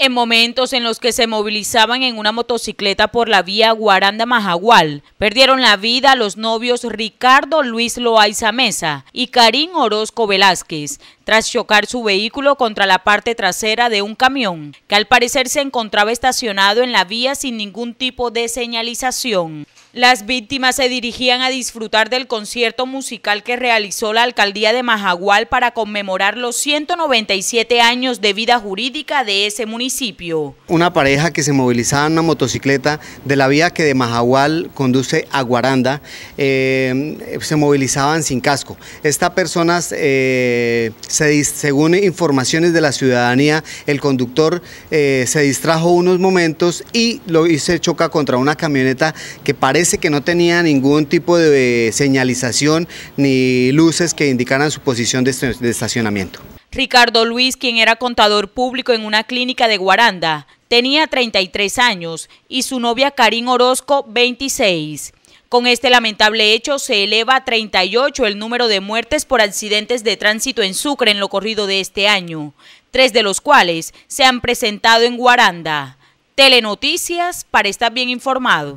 En momentos en los que se movilizaban en una motocicleta por la vía Guaranda-Majagual, perdieron la vida los novios Ricardo Luis Loaiza Mesa y Karim Orozco Velázquez, tras chocar su vehículo contra la parte trasera de un camión, que al parecer se encontraba estacionado en la vía sin ningún tipo de señalización. Las víctimas se dirigían a disfrutar del concierto musical que realizó la alcaldía de Majagual para conmemorar los 197 años de vida jurídica de ese municipio. Una pareja que se movilizaba en una motocicleta de la vía que de Majagual conduce a Guaranda, eh, se movilizaban sin casco. Estas personas, eh, según informaciones de la ciudadanía, el conductor eh, se distrajo unos momentos y, lo, y se choca contra una camioneta que parece que no tenía ningún tipo de señalización ni luces que indicaran su posición este, de estacionamiento. Ricardo Luis, quien era contador público en una clínica de Guaranda, tenía 33 años y su novia Karin Orozco 26. Con este lamentable hecho se eleva a 38 el número de muertes por accidentes de tránsito en Sucre en lo corrido de este año, tres de los cuales se han presentado en Guaranda. Telenoticias para estar bien informado.